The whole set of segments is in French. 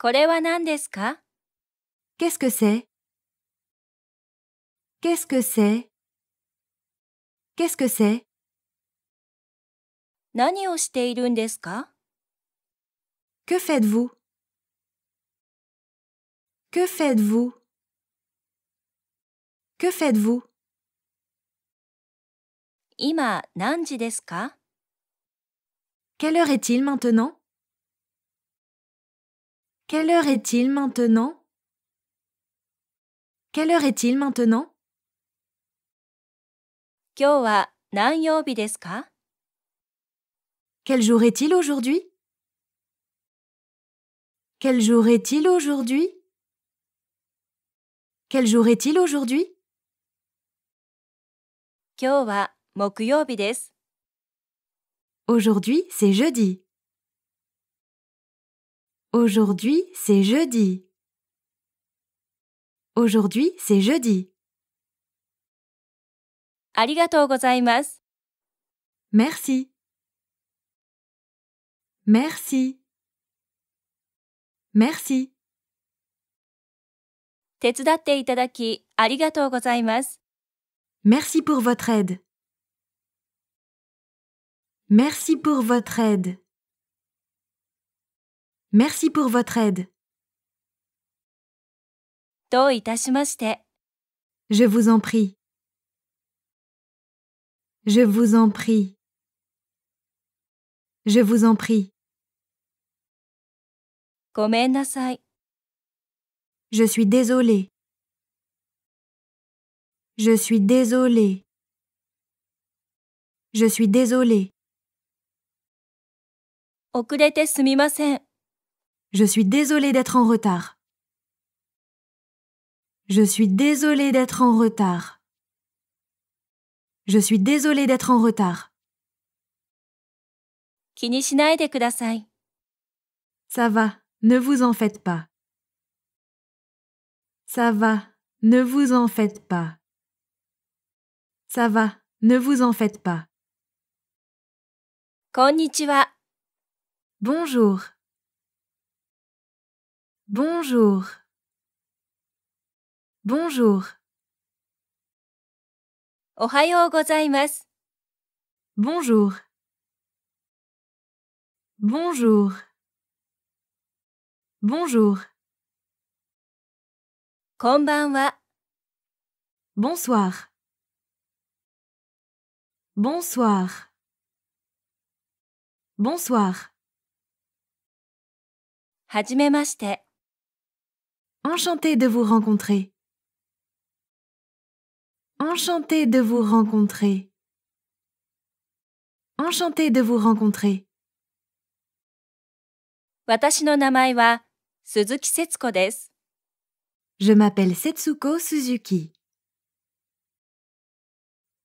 これは何ですか Qu'est-ce que c'est Qu'est-ce que c'est Qu'est-ce que c'est 何をしているんですか Que faites-vous Que faites-vous Que faites-vous 今何時ですか Quelle heure est-il maintenant Quelle heure est-il maintenant Quelle heure est-il maintenant 今日は何曜日ですか Quel jour est-il aujourd'hui Quel jour est-il aujourd'hui Quel jour est-il aujourd'hui Aujourd'hui c'est jeudi. Aujourd'hui, c'est jeudi. Aujourd'hui, c'est jeudi. Merci. Merci. Merci. Merci pour votre aide. Merci pour votre aide. Merci pour votre aide. Je vous en prie. Je vous en prie. Je vous en prie. Je suis désolé. Je suis désolé. Je suis désolé. Je suis désolée d'être en retard. Je suis désolée d'être en retard. Je suis désolée d'être en retard. Ça va, ne vous en faites pas. Ça va, ne vous en faites pas. Ça va, ne vous en faites pas. Bonjour. Bonjour. Bonjour. Ohayou gozaimasu. Bonjour. Bonjour. Bonjour. Konbanwa. Bonsoir. Bonsoir. Bonsoir. Hajimemashite. Enchanté de vous rencontrer. Enchanté de vous rencontrer. Enchanté de vous rencontrer. Je m'appelle Setsuko Suzuki.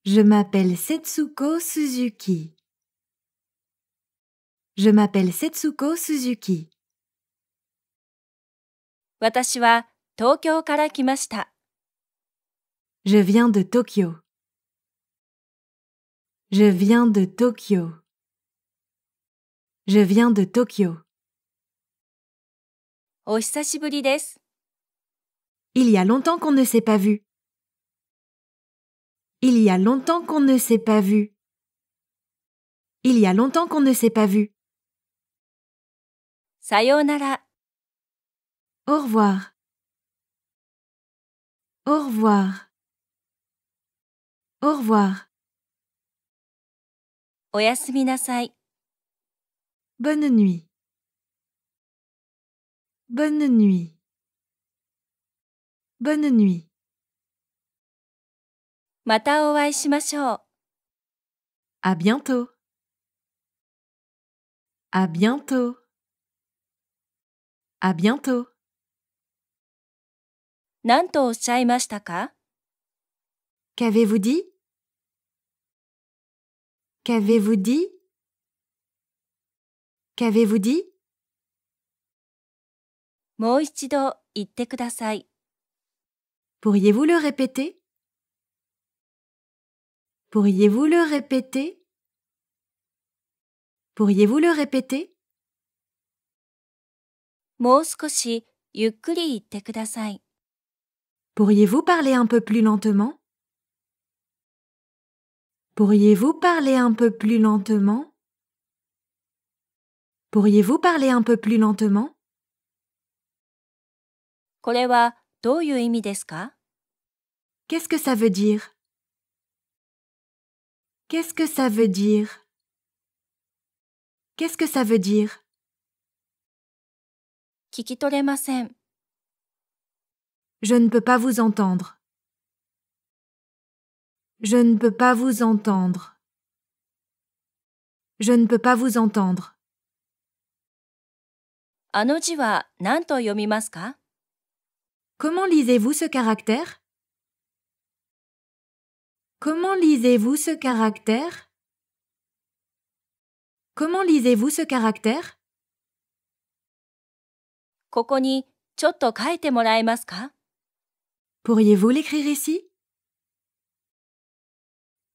Je m'appelle Setsuko Suzuki. Je m'appelle Setsuko Suzuki. 私は東京から来ました。Je viens de Tokyo. Je viens de Tokyo. Je viens de Tokyo. お久しぶりです。Il y a longtemps qu'on ne s'est pas vu. Il y a longtemps qu'on ne s'est pas vu. Il y a longtemps qu'on ne s'est pas vu. さようなら。Au revoir. Au revoir. Au revoir. Bonne nuit. Bonne nuit. Bonne nuit. À bientôt. À bientôt. À bientôt. 何とおっしゃいましたか Qu'avez-vous dit Qu'avez-vous dit Qu'avez-vous dit もう一度言ってください。Pourriez-vous le répéter Pourriez-vous le répéter Pourriez-vous le répéter もう少しゆっくり言ってください。Pourriez-vous parler un peu plus lentement Pourriez-vous parler un peu plus lentement Pourriez-vous parler un peu plus lentement Qu'est-ce que ça veut dire Qu'est-ce que ça veut dire Qu'est-ce que ça veut dire 聞き取れません。je ne peux pas vous entendre. Je ne peux pas vous entendre. Je ne peux pas vous entendre. Comment lisez-vous ce caractère Comment lisez-vous ce caractère Comment lisez-vous ce caractère Pourriez-vous l'écrire ici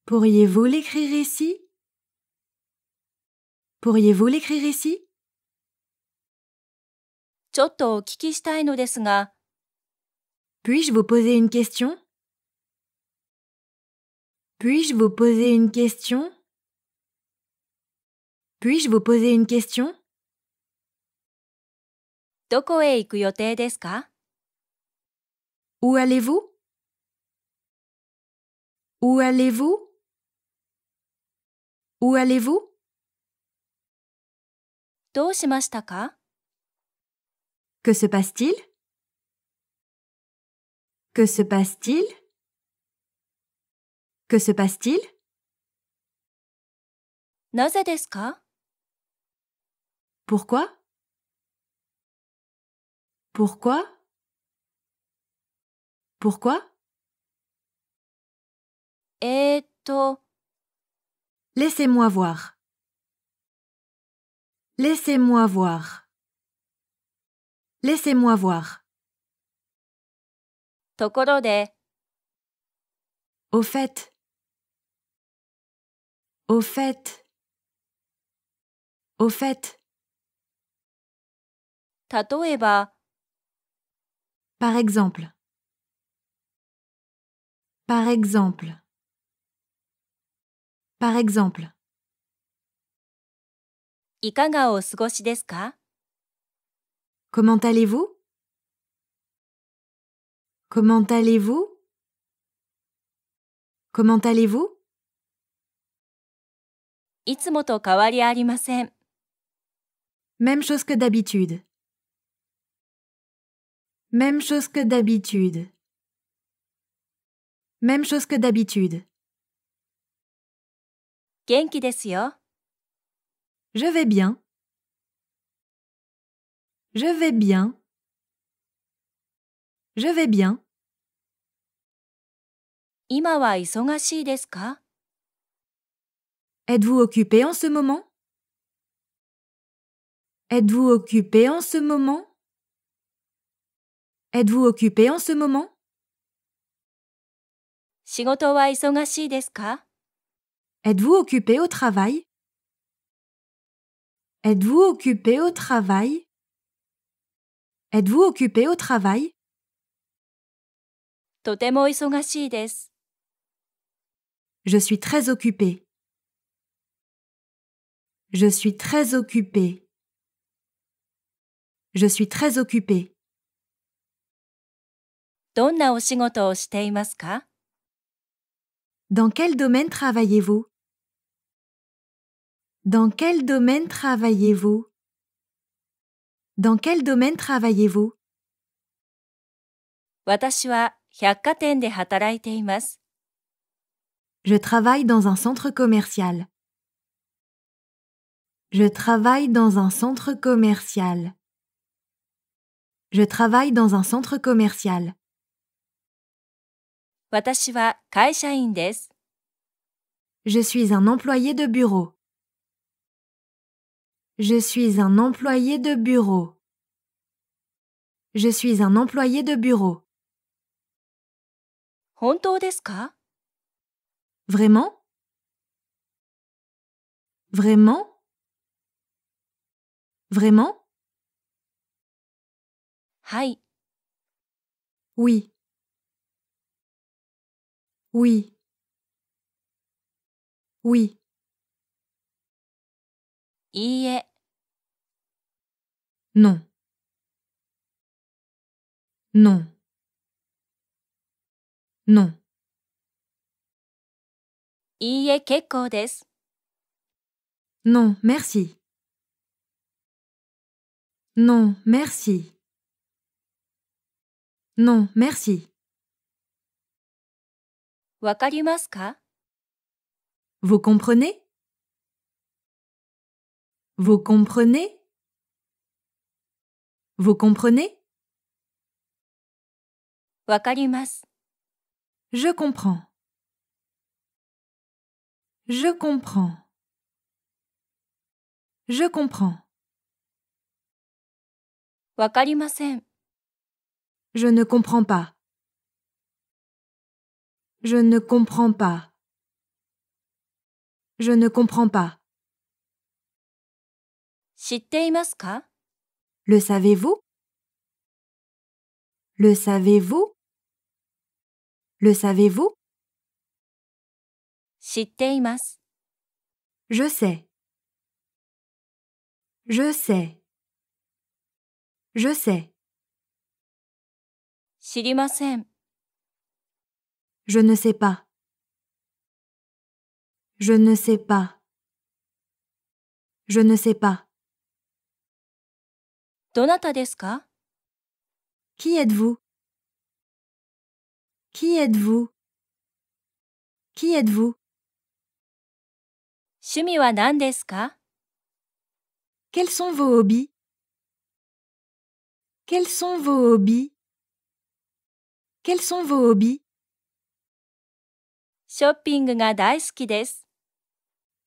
Pourriez-vous l'écrire ici Pourriez-vous l'écrire ici puis je vous poser une question Puis-je vous poser une question Puis-je vous poser une question où allez-vous Où allez-vous Où allez-vous どうしましたか Que se passe-t-il Que se passe-t-il Que se passe-t-il なぜですか Pourquoi Pourquoi pourquoi Eto. Laissez-moi voir. Laissez-moi voir. Laissez-moi voir. de. Au fait. Au fait. Au fait. Tatoeba. Par exemple. Par exemple. Par exemple. いかがお過ごしですか Comment allez-vous Comment allez-vous Comment allez-vous Même chose que d'habitude. Même chose que d'habitude. Même chose que d'habitude. Je vais bien. Je vais bien. Je vais bien. Ima Êtes-vous occupé en ce moment? Êtes-vous occupé en ce moment? Êtes-vous occupé en ce moment? Êtes-vous occupé au travail Êtes-vous occupé au travail Êtes-vous occupé au travail Je suis très occupé. Je suis très occupé. Je suis très occupé. どんなお仕事をしていますか dans quel domaine travaillez-vous Dans quel domaine travaillez-vous Dans quel domaine travaillez-vous Je travaille dans un centre commercial. Je travaille dans un centre commercial. Je travaille dans un centre commercial. Je suis un employé de bureau. Je suis un employé de bureau. Je suis un employé de bureau. Vraiment Vraiment Vraiment Oui. Oui. Oui. Non. Non. Non. Iye Non, merci. Non, merci. Non, merci. Vous comprenez Vous comprenez Vous comprenez Je comprends. Je comprends. Je comprends. Je ne comprends pas. Je ne comprends pas. Je ne comprends pas. Le savez-vous Le savez-vous Le savez-vous Je sais. Je sais. Je sais. Je ne sais pas. Je ne sais pas. Je ne sais pas. Donata Qui êtes-vous? Qui êtes-vous? Qui êtes-vous? Shumi wa Quels sont vos hobbies? Quels sont vos hobbies? Quels sont vos hobbies? Shopping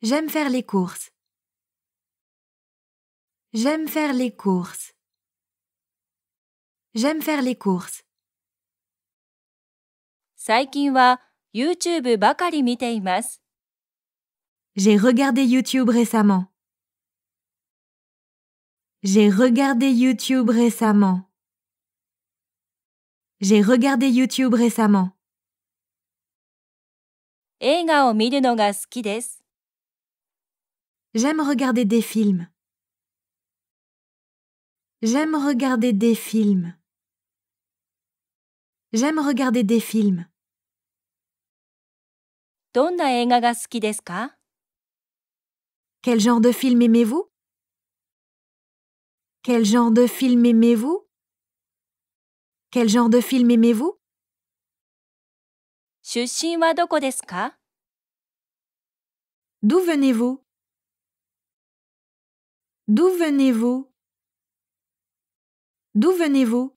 J'aime faire les courses. J'aime faire les courses. J'aime faire les courses. J'ai YouTube regardé YouTube récemment. J'ai regardé YouTube récemment. J'ai regardé YouTube récemment. J'aime regarder des films. J'aime regarder des films. J'aime regarder des films. Quel genre de film aimez-vous Quel genre de film aimez-vous Quel genre de film aimez-vous 出身はどこですか D'où venez-vous D'où venez-vous D'où venez-vous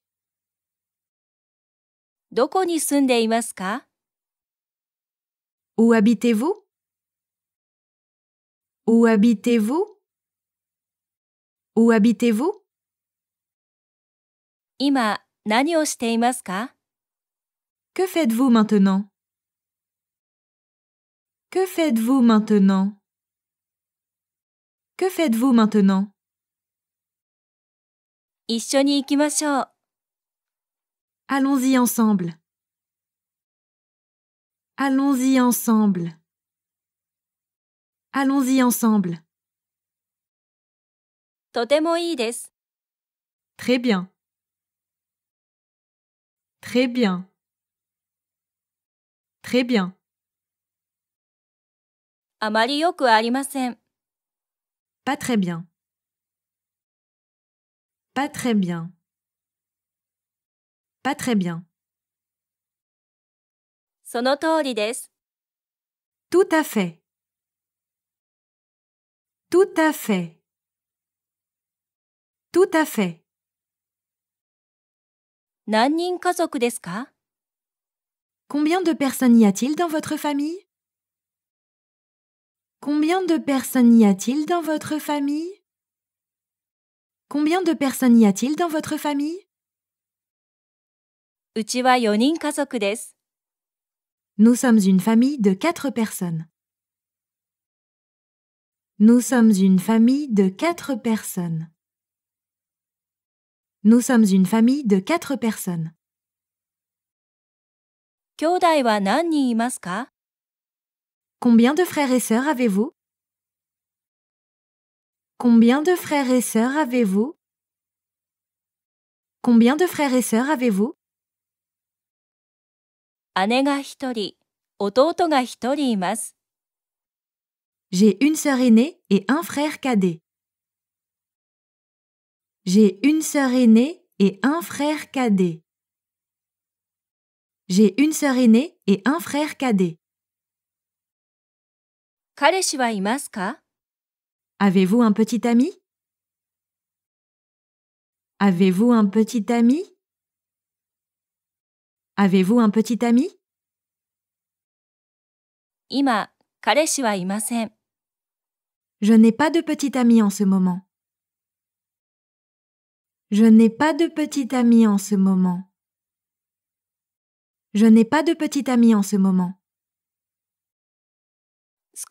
どこに住んでいますか Où habitez-vous Où habitez-vous Où habitez-vous 今何をしていますか Que faites-vous maintenant Que faites-vous maintenant Que faites-vous maintenant allons y ensemble. Allons-y ensemble. Allons-y ensemble. Très bien. Très bien. Très bien. Pas très bien. Pas très bien. Pas très bien. Tout à fait. Tout à fait. Tout à fait. Combien de personnes y a-t-il dans votre famille Combien de personnes y a-t-il dans votre famille Combien de personnes y a-t-il dans votre famille Nous sommes une famille de quatre personnes. Nous sommes une famille de quatre personnes. Nous sommes une famille de quatre personnes. Combien de frères et sœurs avez-vous Combien de frères et sœurs avez-vous Combien de frères et sœurs avez-vous J'ai une sœur aînée et un frère cadet. J'ai une sœur aînée et un frère cadet. J'ai une sœur aînée et un frère cadet. Avez-vous un petit ami Avez-vous un petit ami Avez-vous un petit ami Je n'ai pas de petit ami en ce moment. Je n'ai pas de petit ami en ce moment. Je n'ai pas de petit ami en ce moment. Je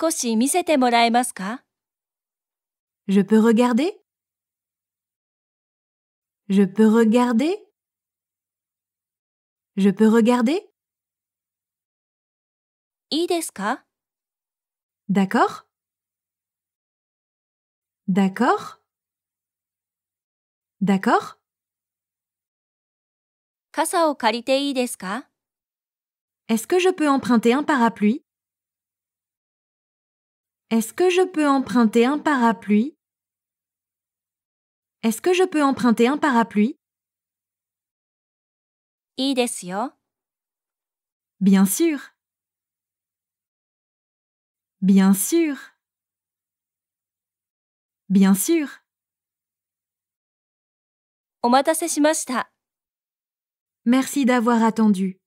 peux regarder Je peux regarder Je peux regarder D'accord D'accord D'accord Est-ce que je peux emprunter un parapluie est-ce que je peux emprunter un parapluie Est-ce que je peux emprunter un parapluie Bien sûr. Bien sûr. Bien sûr. Merci d'avoir attendu.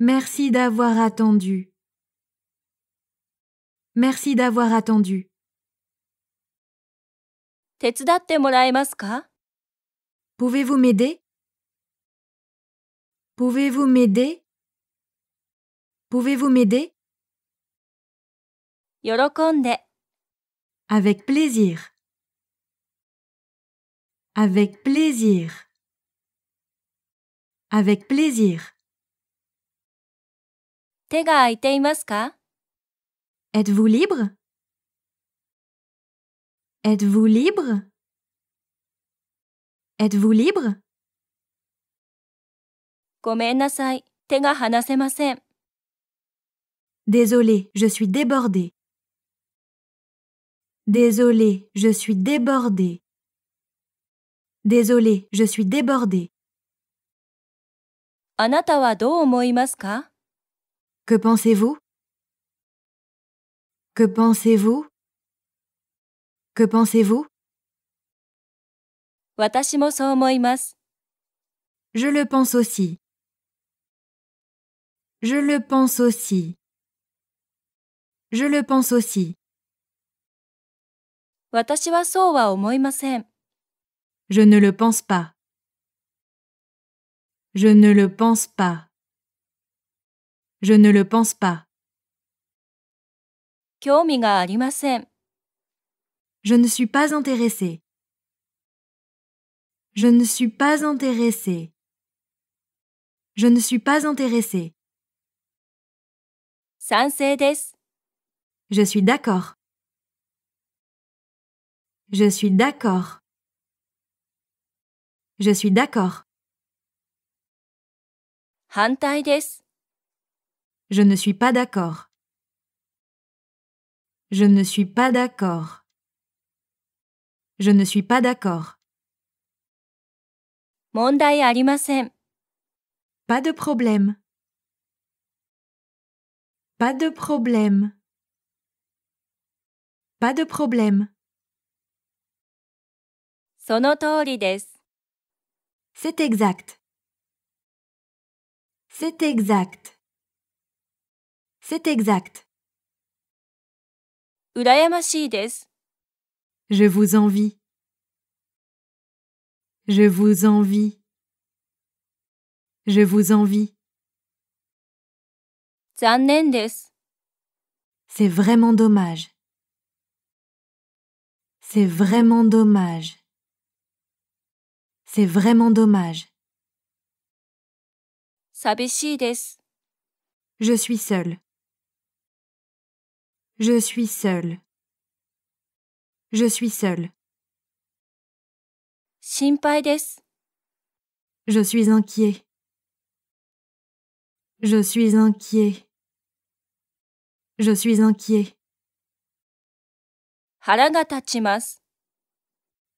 Merci d'avoir attendu. Merci d'avoir attendu. Pouvez-vous m'aider Pouvez-vous m'aider Pouvez-vous m'aider Avec plaisir. Avec plaisir. Avec plaisir. Êtes-vous libre Êtes-vous libre Êtes-vous libre désolé je suis débordé. Désolé, je suis débordé. Désolé, je suis débordé. あなたはどう思いますか Que pensez-vous que pensez-vous Que pensez-vous Je le pense aussi. Je le pense aussi. Je le pense aussi. Je ne le pense pas. Je ne le pense pas. Je ne le pense pas. Je ne suis pas intéressé. Je ne suis pas intéressé. Je ne suis pas intéressé. Je suis d'accord. Je suis d'accord. Je suis d'accord. Je ne suis pas d'accord. Je ne suis pas d'accord. Je ne suis pas d'accord. Pas de problème. Pas de problème. Pas de problème. C'est exact. C'est exact. C'est exact. Je vous envie. Je vous envie. Je vous envie. C'est vraiment dommage. C'est vraiment dommage. C'est vraiment dommage. Je suis seul. Je suis seul. Je suis seule. Je suis inquiet. Je suis inquiet. Je suis inquiet.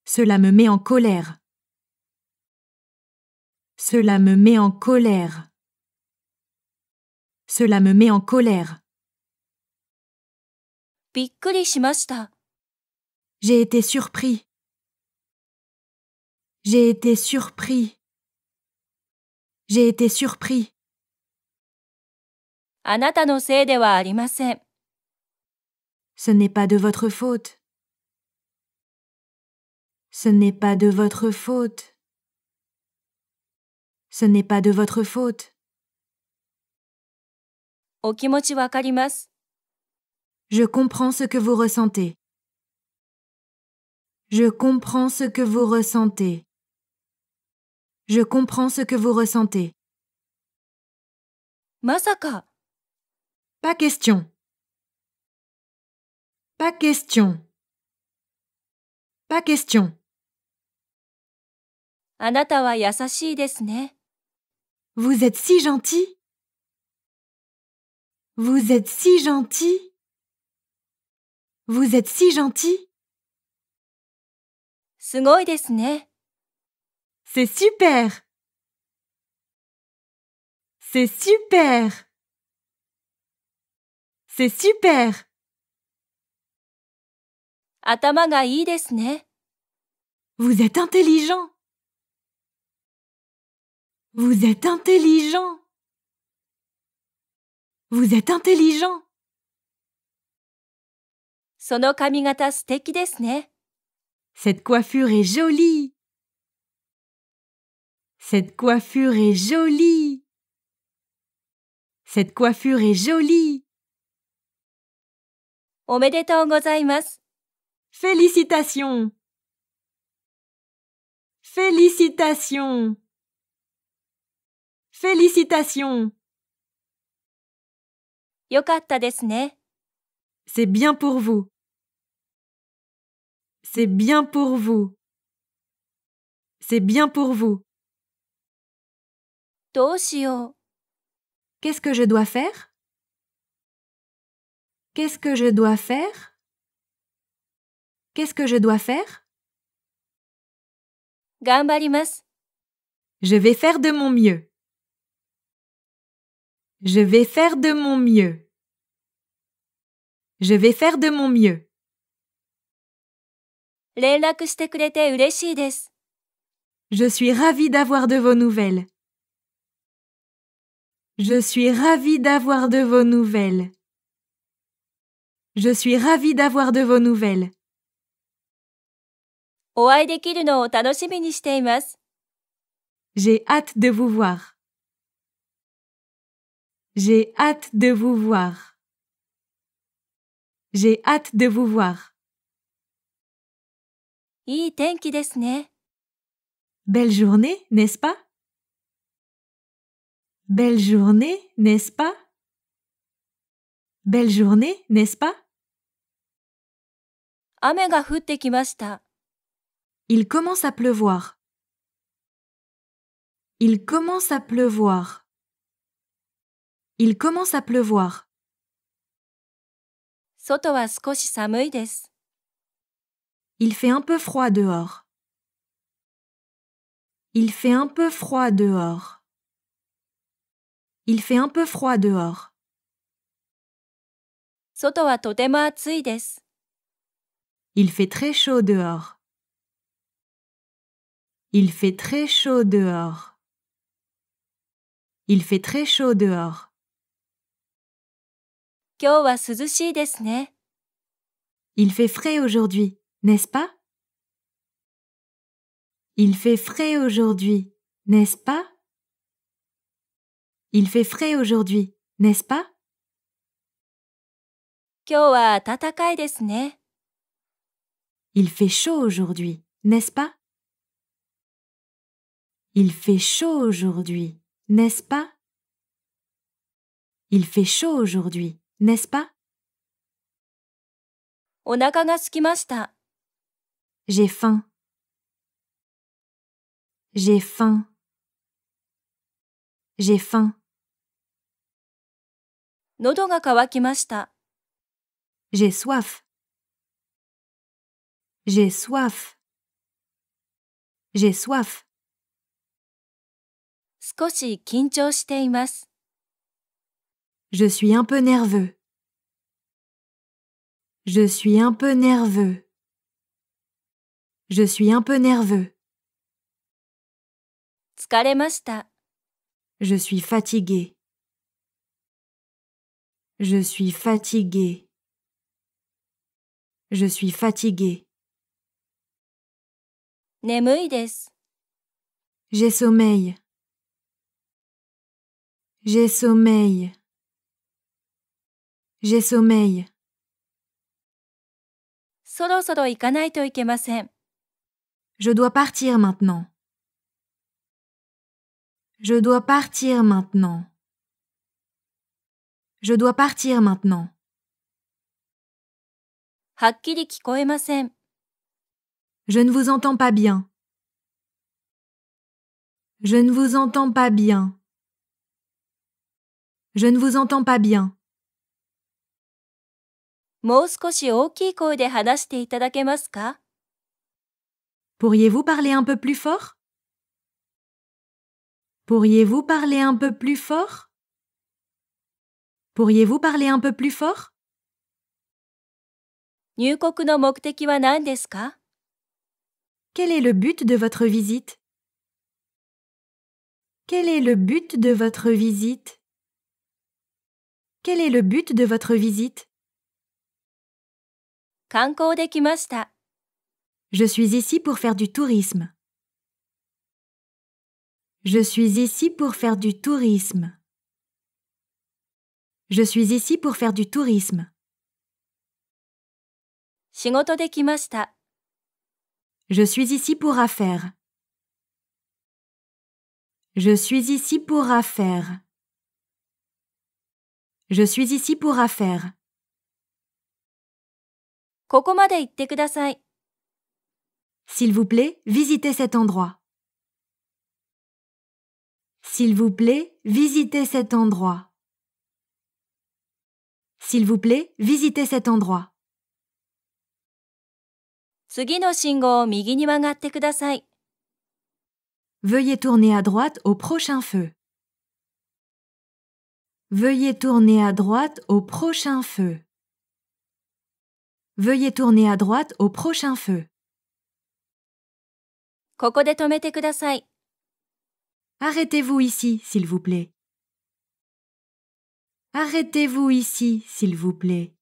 Cela me met en colère. Cela me met en colère. Cela me met en colère. J'ai été surpris. J'ai été surpris. J'ai été surpris. Ce n'est pas de votre faute. Ce n'est pas de votre faute. Ce n'est pas de votre faute. お気持ちわかります。je comprends ce que vous ressentez. Je comprends ce que vous ressentez. Je comprends ce que vous ressentez. Masaka. Pas question. Pas question. Pas question. Vous êtes si gentil. Vous êtes si gentil. Vous êtes si gentil. C'est super. C'est super. C'est super. Vous êtes intelligent. Vous êtes intelligent. Vous êtes intelligent. Cette coiffure est jolie. Cette coiffure est jolie. Cette coiffure est jolie. Félicitations. Félicitations. Félicitations. C'est bien pour vous. C'est bien pour vous. C'est bien pour vous. Qu'est-ce que je dois faire Qu'est-ce que je dois faire Qu'est-ce que je dois faire Je vais faire de mon mieux. Je vais faire de mon mieux. Je vais faire de mon mieux. Je suis ravi d'avoir de vos nouvelles. Je suis ravi d'avoir de vos nouvelles. Je suis ravi d'avoir de vos nouvelles. J'ai hâte de vous voir. J'ai hâte de vous voir. J'ai hâte de vous voir. Belle journée, n'est-ce pas? Belle journée, n'est-ce pas? Belle journée, n'est-ce pas? Il commence à pleuvoir. Il commence à pleuvoir. Il commence à pleuvoir. 外は少し寒いです。il fait un peu froid dehors. Il fait un peu froid dehors. Il fait un peu froid dehors. Il fait très chaud dehors. Il fait très chaud dehors. Il fait très chaud dehors. Il fait frais aujourd'hui n'est-ce pas Il fait frais aujourd'hui, n'est-ce pas Il fait frais aujourd'hui, n'est-ce pas Il fait chaud aujourd'hui, n'est-ce pas Il fait chaud aujourd'hui, n'est-ce pas Il fait chaud aujourd'hui, n'est-ce pas j'ai faim. J'ai faim. J'ai faim. J'ai soif. J'ai soif. J'ai soif. Je suis un peu nerveux. Je suis un peu nerveux. Je suis un peu nerveux. Je suis fatigué. Je suis fatigué. Je suis fatigué. J'ai sommeil. J'ai sommeil. J'ai sommeil. そろそろ行かないといけません。je dois partir maintenant. Je dois partir maintenant. Je dois partir maintenant. Je ne vous entends pas bien. Je ne vous entends pas bien. Je ne vous entends pas bien. もう少し大きい声で話していただけますか Pourriez-vous parler un peu plus fort Pourriez-vous parler un peu plus fort Pourriez-vous parler un peu plus fort Quel est le but de votre visite Quel est le but de votre visite Quel est le but de votre visite je suis ici pour faire du tourisme. Je suis ici pour faire du tourisme. Je suis ici pour faire du tourisme. Je suis ici pour affaires. Je suis ici pour affaires. Je suis ici pour affaires. S'il vous plaît, visitez cet endroit. S'il vous plaît, visitez cet endroit. S'il vous plaît, visitez cet endroit. Veuillez tourner à droite au prochain feu. Veuillez tourner à droite au prochain feu. Veuillez tourner à droite au prochain feu. Arrêtez-vous ici, s'il vous plaît. Arrêtez-vous ici, s'il vous plaît.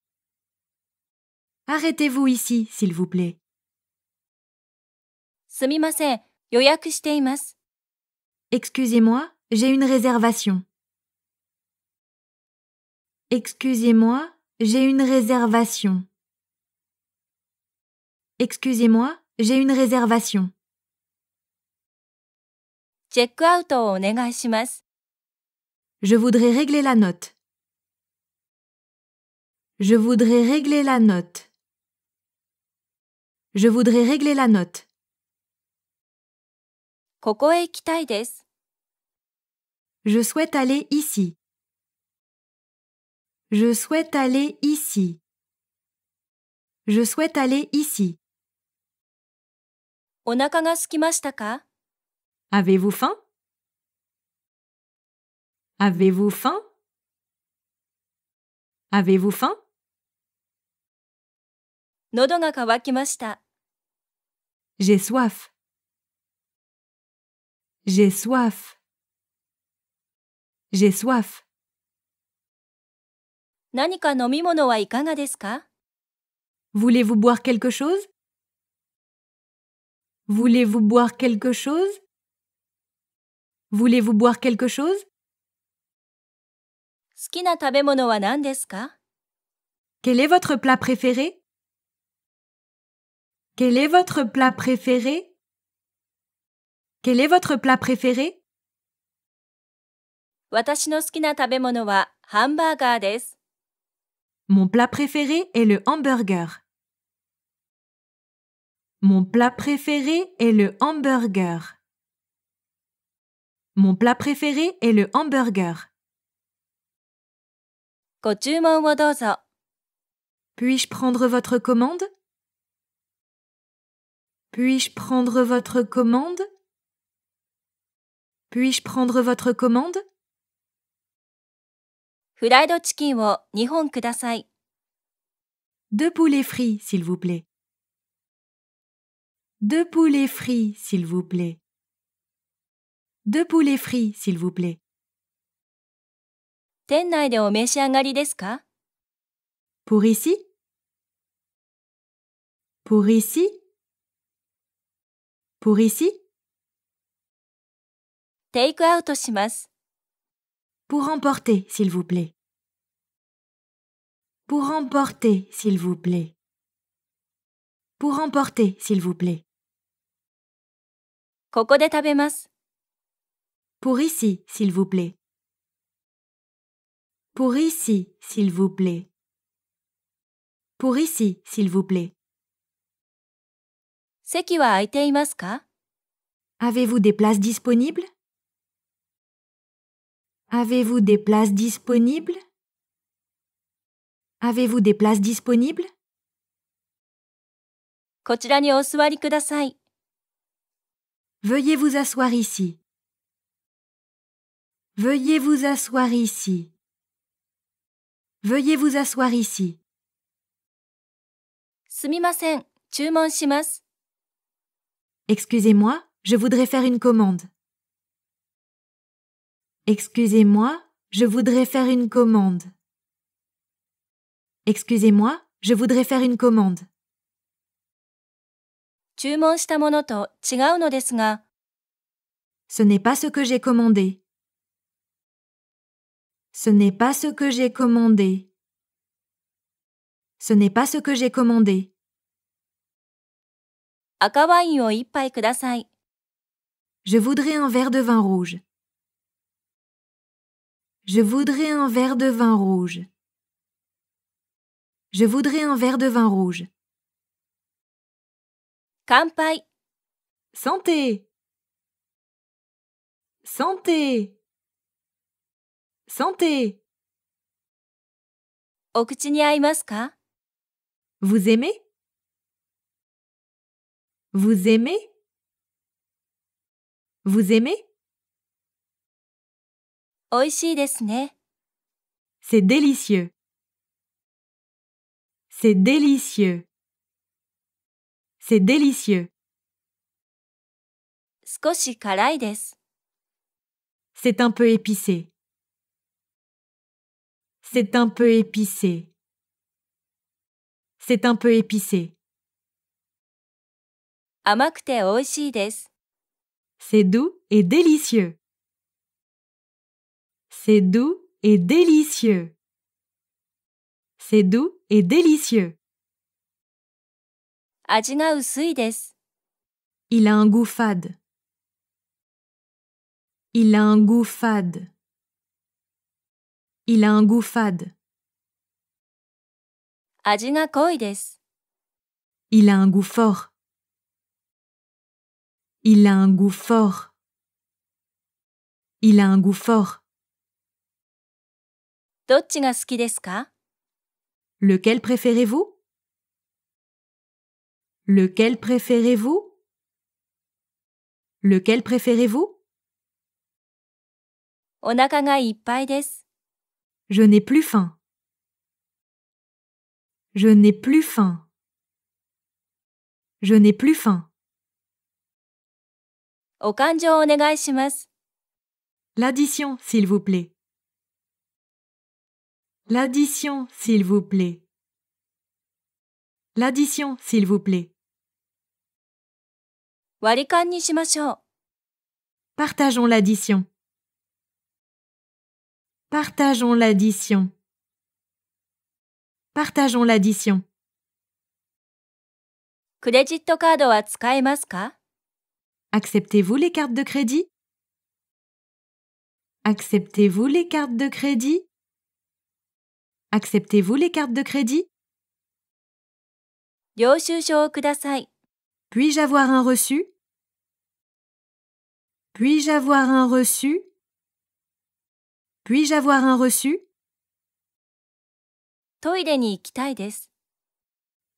Arrêtez-vous ici, s'il vous plaît. Excusez-moi, j'ai une réservation. Excusez-moi, j'ai une réservation. Excusez-moi, j'ai une réservation. Je voudrais régler la note. Je voudrais régler la note. Je voudrais régler la note. Je souhaite aller ici. Je souhaite aller ici. Je souhaite aller ici. Avez-vous faim Avez-vous faim Avez-vous faim J'ai soif. J'ai soif. J'ai soif. Voulez-vous boire quelque chose Voulez-vous boire quelque chose Voulez-vous boire quelque chose Quel est votre plat préféré Quel est votre plat préféré Quel est votre plat préféré Mon plat préféré est le hamburger. Mon plat préféré est le hamburger. Mon plat préféré est le hamburger. Puis-je prendre votre commande Puis-je prendre votre commande Puis-je prendre votre commande Deux poulets frits, s'il vous plaît. Deux poulets frits, s'il vous plaît. Deux poulets frits, s'il vous plaît. Pour ici Pour ici Pour ici Pour emporter, s'il vous plaît. Pour emporter, s'il vous plaît. Pour emporter, s'il vous plaît. ここで食べます。pour ici, s'il vous plaît. Pour ici, s'il vous plaît. Pour ici, s'il vous plaît. Avez-vous des places disponibles Avez-vous des places disponibles Avez-vous des places disponibles Veuillez vous asseoir ici. Veuillez vous asseoir ici. Veuillez vous asseoir ici. excusez moi je voudrais faire une commande. Excusez-moi, je voudrais faire une commande. Excusez-moi, je voudrais faire une commande. Ce n'est pas ce que j'ai commandé. Ce n'est pas ce que j'ai commandé. Ce n'est pas ce que j'ai commandé. Je voudrais un verre de vin rouge. Je voudrais un verre de vin rouge. Je voudrais un verre de vin rouge. Santé. Santé. Santé Vous aimez Vous aimez Vous aimez C'est délicieux. C'est délicieux. C'est délicieux. C'est un peu épicé. C'est un peu épicé. C'est un peu épicé. C'est doux et délicieux. C'est doux et délicieux. C'est doux et délicieux. Il a un goût fade. Il a un goût fade. Il a un goût fade. Il a un goût fort. Il a un goût fort. Il a un goût fort. Lequel préférez-vous Lequel préférez-vous Lequel préférez-vous je n'ai plus faim. Je n'ai plus faim. Je n'ai plus faim. L'addition, s'il vous plaît. L'addition, s'il vous plaît. L'addition, s'il vous plaît. Partageons l'addition. Partageons l'addition. Partageons l'addition. Acceptez-vous les cartes de crédit Acceptez-vous les cartes de crédit Acceptez-vous les cartes de crédit Puis-je avoir un reçu Puis-je avoir un reçu puis-je avoir un reçu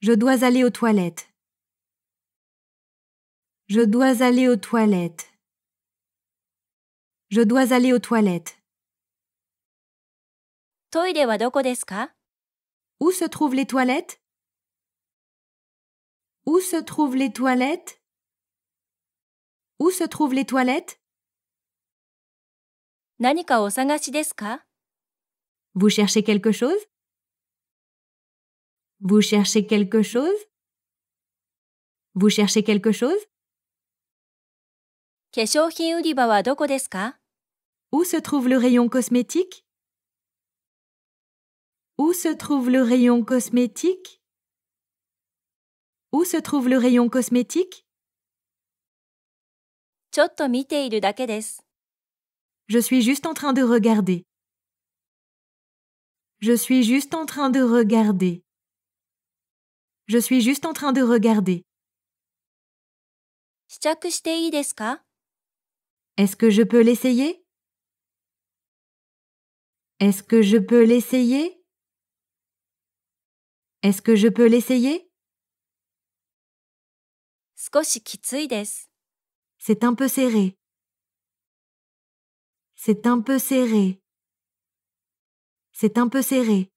Je dois aller aux toilettes. Je dois aller aux toilettes. Je dois aller aux toilettes. Où se trouvent les toilettes Où se trouvent les toilettes Où se trouvent les toilettes vous cherchez quelque chose Vous cherchez quelque chose Vous cherchez quelque chose Où se trouve le rayon cosmétique Où se trouve le rayon cosmétique Où se trouve le rayon cosmétique je suis juste en train de regarder. Je suis juste en train de regarder. Je suis juste en train de regarder. Est-ce que je peux l'essayer Est-ce que je peux l'essayer Est-ce que je peux l'essayer C'est un peu serré. C'est un peu serré. C'est un peu serré.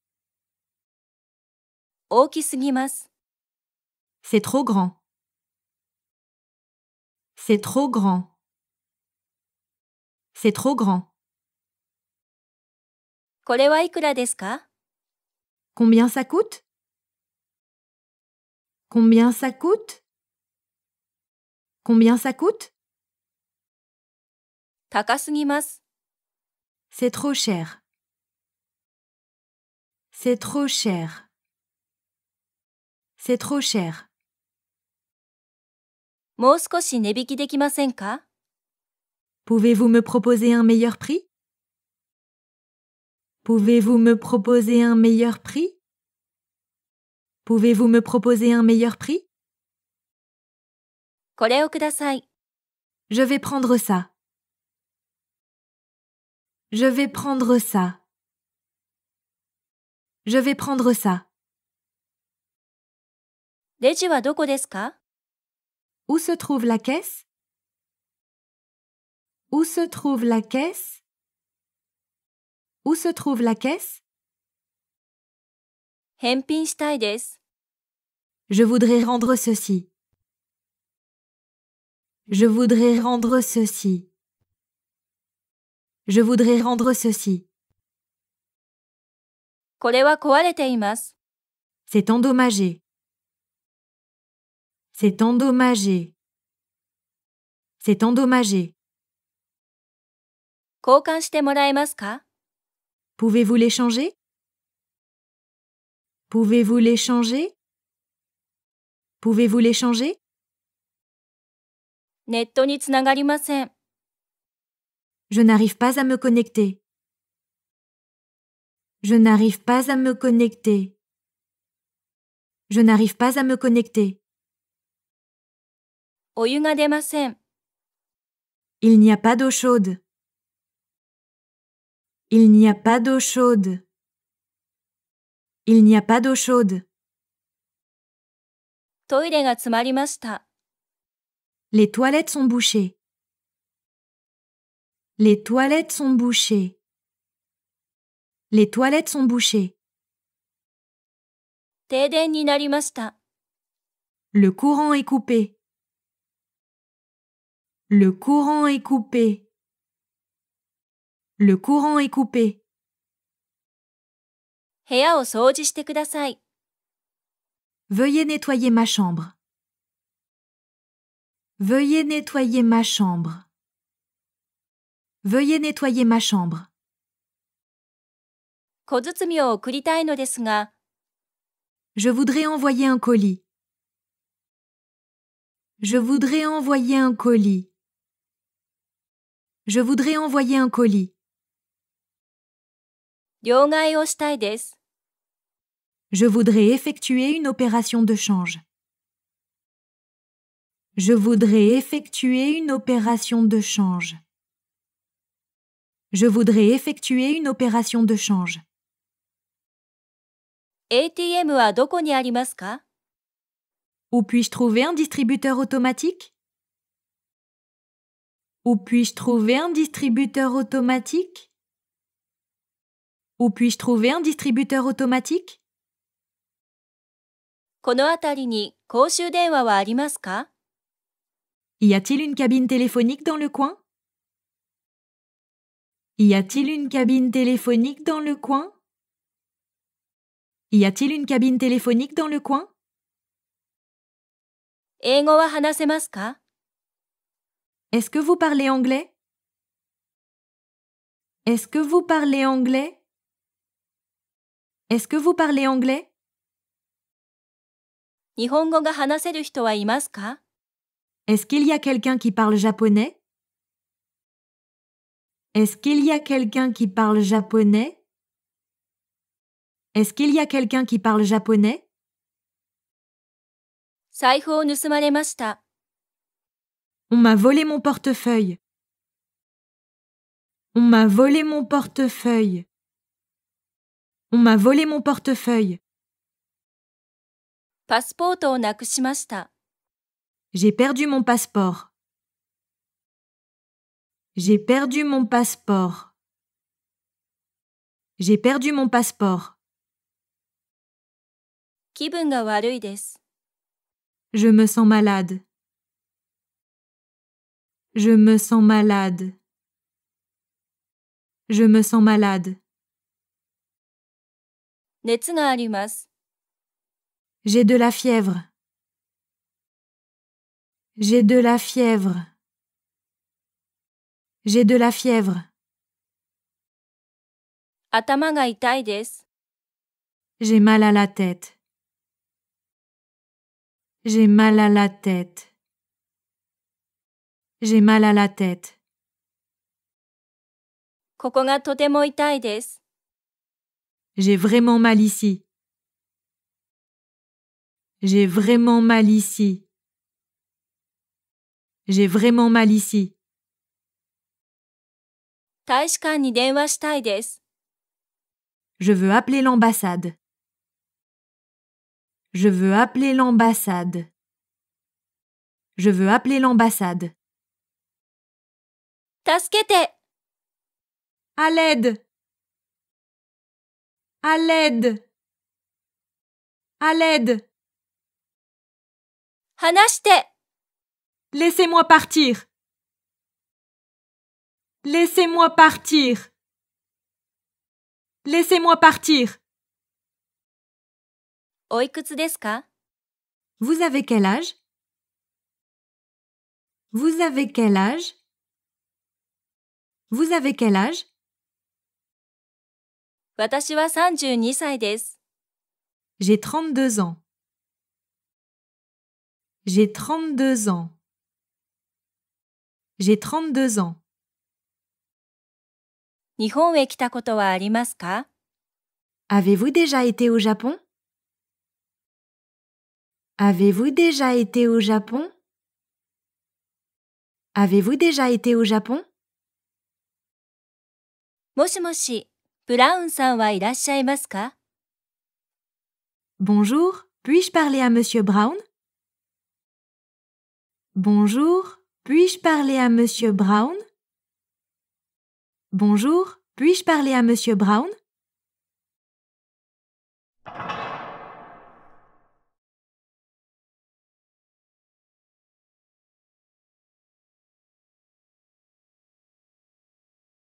C'est trop grand. C'est trop grand. C'est trop grand. Combien ça coûte Combien ça coûte Combien ça coûte 高すぎます。c'est trop cher. C'est trop cher. C'est trop cher. ka? Pouvez-vous me proposer un meilleur prix Pouvez-vous me proposer un meilleur prix Pouvez-vous me proposer un meilleur prix Je vais prendre ça. Je vais prendre ça. Je vais prendre ça. レジはどこですか Où se trouve la caisse Où se trouve la caisse Où se trouve la caisse Je voudrais rendre ceci. Je voudrais rendre ceci. Je voudrais rendre ceci. C'est endommagé. C'est endommagé. C'est endommagé. Pouvez-vous l'échanger Pouvez-vous l'échanger Pouvez-vous l'échanger changer je n'arrive pas à me connecter. Je n'arrive pas à me connecter. Je n'arrive pas à me connecter. Il n'y a pas d'eau chaude. Il n'y a pas d'eau chaude. Il n'y a pas d'eau chaude. Les toilettes sont bouchées. Les toilettes sont bouchées. Les toilettes sont bouchées. Le courant est coupé. Le courant est coupé. Le courant est coupé. Veuillez nettoyer ma chambre. Veuillez nettoyer ma chambre. Veuillez nettoyer ma chambre. Je voudrais envoyer un colis. Je voudrais envoyer un colis. Je voudrais envoyer un colis. Je voudrais effectuer une opération de change. Je voudrais effectuer une opération de change. Je voudrais effectuer une opération de change. ATM Où puis-je trouver un distributeur automatique Où puis-je trouver un distributeur automatique Où puis-je trouver un distributeur automatique Y a-t-il une cabine téléphonique dans le coin y a-t-il une cabine téléphonique dans le coin Y a-t-il une cabine téléphonique dans le coin Est-ce que vous parlez anglais Est-ce que vous parlez anglais Est-ce que vous parlez anglais est-ce qu'il y a quelqu'un qui parle japonais est-ce qu'il y a quelqu'un qui parle japonais Est-ce qu'il y a quelqu'un qui parle japonais On m'a volé mon portefeuille. On m'a volé mon portefeuille. On m'a volé mon portefeuille. J'ai perdu mon passeport. J'ai perdu mon passeport. J'ai perdu mon passeport. Je me sens malade. Je me sens malade. Je me sens malade. J'ai de la fièvre. J'ai de la fièvre. J'ai de la fièvre. J'ai mal à la tête. J'ai mal à la tête. J'ai mal à la tête. J'ai vraiment mal ici. J'ai vraiment mal ici. J'ai vraiment mal ici. Je veux appeler l'ambassade. Je veux appeler l'ambassade. Je veux appeler l'ambassade. Taskete. À l'aide. À l'aide. À l'aide. Hanashite. Laissez-moi partir. Laissez-moi partir. Laissez-moi partir. Vous avez quel âge Vous avez quel âge Vous avez quel âge J'ai 32 ans. J'ai 32 ans. J'ai 32 ans. Avez-vous déjà été au Japon Avez-vous déjà été au Japon Avez-vous déjà été au Japon Bonjour, puis-je parler à Monsieur Brown Bonjour, puis-je parler à Monsieur Brown Bonjour, puis-je parler à Monsieur Brown